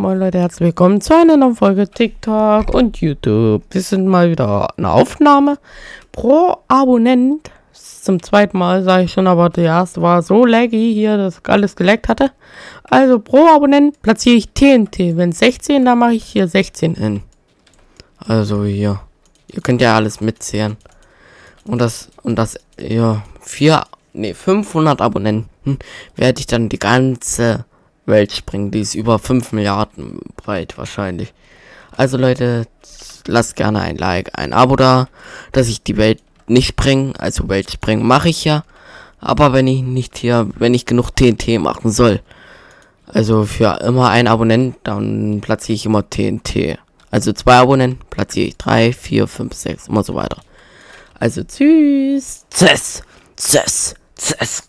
Moin Leute, herzlich willkommen zu einer neuen Folge TikTok und YouTube. Wir sind mal wieder eine Aufnahme pro Abonnent. Zum zweiten Mal sage ich schon, aber der erste war so laggy hier, dass alles geleckt hatte. Also pro Abonnent platziere ich TNT. Wenn 16, dann mache ich hier 16 hin. Also hier. Ihr könnt ja alles mitzählen. Und das, und das, ja, vier, nee, 500 Abonnenten hm, werde ich dann die ganze Welt springen. Die ist über 5 Milliarden breit wahrscheinlich. Also Leute, lasst gerne ein Like, ein Abo da, dass ich die Welt nicht springe. Also Welt springen mache ich ja. Aber wenn ich nicht hier, wenn ich genug TNT machen soll. Also für immer ein Abonnent, dann platziere ich immer TNT. Also zwei Abonnenten platziere ich drei, vier, fünf, sechs, immer so weiter. Also tschüss. Tschüss. Tschüss. Tschüss.